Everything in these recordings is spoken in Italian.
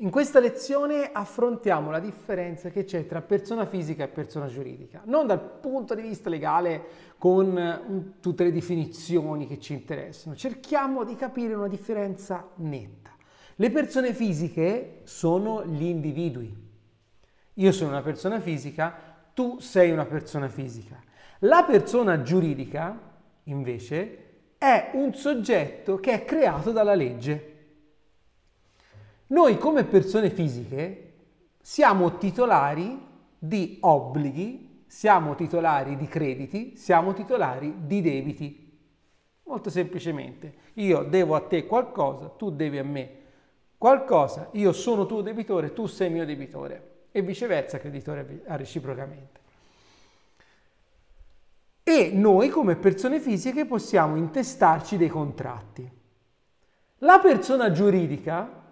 In questa lezione affrontiamo la differenza che c'è tra persona fisica e persona giuridica, non dal punto di vista legale con eh, tutte le definizioni che ci interessano, cerchiamo di capire una differenza netta. Le persone fisiche sono gli individui. Io sono una persona fisica, tu sei una persona fisica. La persona giuridica, invece, è un soggetto che è creato dalla legge. Noi come persone fisiche siamo titolari di obblighi, siamo titolari di crediti, siamo titolari di debiti. Molto semplicemente, io devo a te qualcosa, tu devi a me qualcosa, io sono tuo debitore, tu sei mio debitore e viceversa creditore reciprocamente. E noi come persone fisiche possiamo intestarci dei contratti. La persona giuridica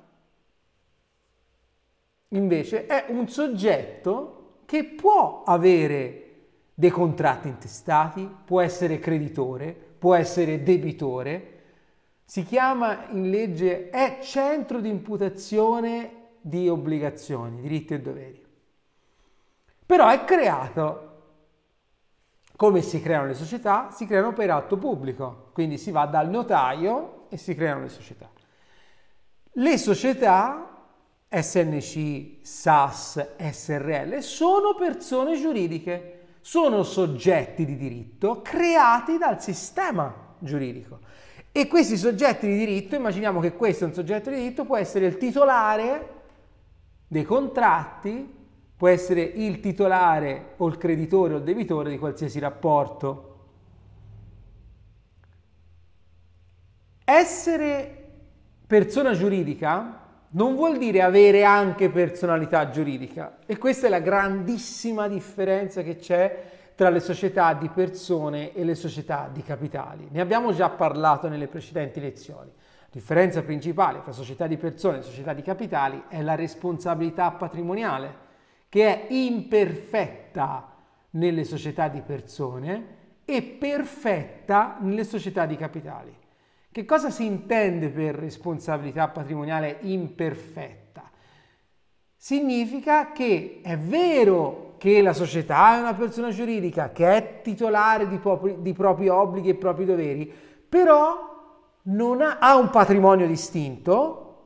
invece è un soggetto che può avere dei contratti intestati, può essere creditore, può essere debitore, si chiama in legge è centro di imputazione di obbligazioni, diritti e doveri. Però è creato come si creano le società? Si creano per atto pubblico, quindi si va dal notaio e si creano le società. Le società SNC, SAS, SRL, sono persone giuridiche, sono soggetti di diritto creati dal sistema giuridico. E questi soggetti di diritto, immaginiamo che questo è un soggetto di diritto, può essere il titolare dei contratti, può essere il titolare o il creditore o il debitore di qualsiasi rapporto. Essere persona giuridica non vuol dire avere anche personalità giuridica e questa è la grandissima differenza che c'è tra le società di persone e le società di capitali. Ne abbiamo già parlato nelle precedenti lezioni. La differenza principale tra società di persone e società di capitali è la responsabilità patrimoniale, che è imperfetta nelle società di persone e perfetta nelle società di capitali. Che cosa si intende per responsabilità patrimoniale imperfetta? Significa che è vero che la società è una persona giuridica, che è titolare di, propri, di propri obblighi e propri doveri, però ha, ha un patrimonio distinto,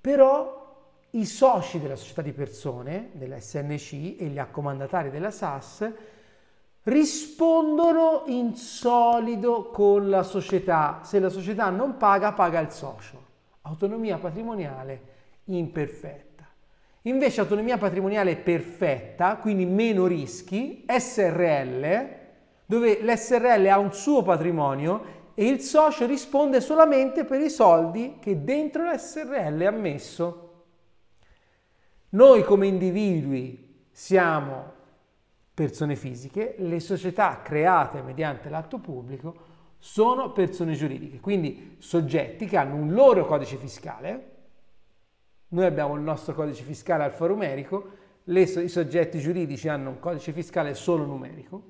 però i soci della società di persone, della SNC e gli accomandatari della SAS rispondono in solido con la società. Se la società non paga, paga il socio. Autonomia patrimoniale imperfetta. Invece autonomia patrimoniale perfetta, quindi meno rischi, SRL, dove l'SRL ha un suo patrimonio e il socio risponde solamente per i soldi che dentro l'SRL ha messo. Noi come individui siamo persone fisiche, le società create mediante l'atto pubblico sono persone giuridiche, quindi soggetti che hanno un loro codice fiscale. Noi abbiamo il nostro codice fiscale alfanumerico, le, i soggetti giuridici hanno un codice fiscale solo numerico,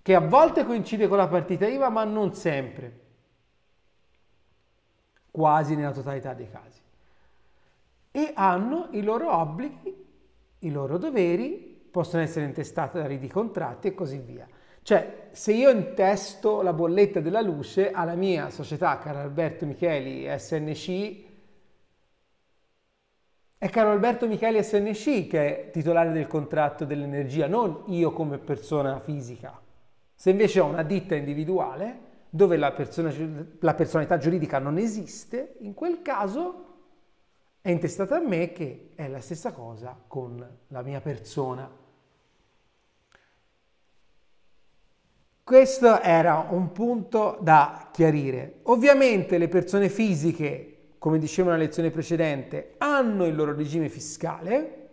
che a volte coincide con la partita IVA, ma non sempre, quasi nella totalità dei casi. E hanno i loro obblighi, i loro doveri possono essere intestate da riti contratti e così via. Cioè, se io intesto la bolletta della luce alla mia società caro Alberto Micheli SNC, è caro Alberto Micheli SNC che è titolare del contratto dell'energia, non io come persona fisica. Se invece ho una ditta individuale, dove la, persona, la personalità giuridica non esiste, in quel caso è intestata a me che è la stessa cosa con la mia persona Questo era un punto da chiarire. Ovviamente le persone fisiche, come dicevo nella lezione precedente, hanno il loro regime fiscale,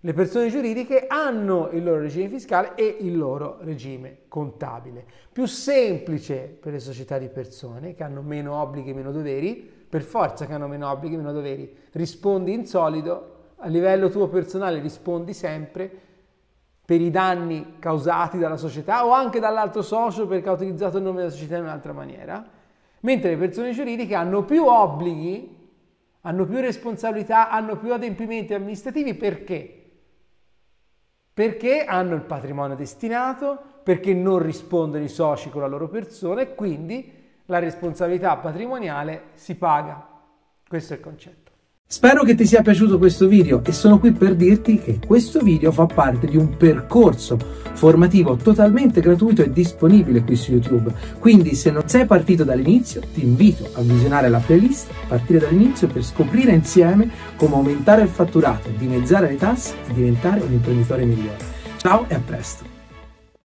le persone giuridiche hanno il loro regime fiscale e il loro regime contabile. Più semplice per le società di persone che hanno meno obblighi e meno doveri, per forza che hanno meno obblighi e meno doveri, rispondi in solido, a livello tuo personale rispondi sempre per i danni causati dalla società o anche dall'altro socio perché ha utilizzato il nome della società in un'altra maniera, mentre le persone giuridiche hanno più obblighi, hanno più responsabilità, hanno più adempimenti amministrativi perché? Perché hanno il patrimonio destinato, perché non rispondono i soci con la loro persona e quindi la responsabilità patrimoniale si paga. Questo è il concetto. Spero che ti sia piaciuto questo video e sono qui per dirti che questo video fa parte di un percorso formativo totalmente gratuito e disponibile qui su YouTube. Quindi se non sei partito dall'inizio, ti invito a visionare la playlist, partire dall'inizio per scoprire insieme come aumentare il fatturato, dimezzare le tasse e diventare un imprenditore migliore. Ciao e a presto!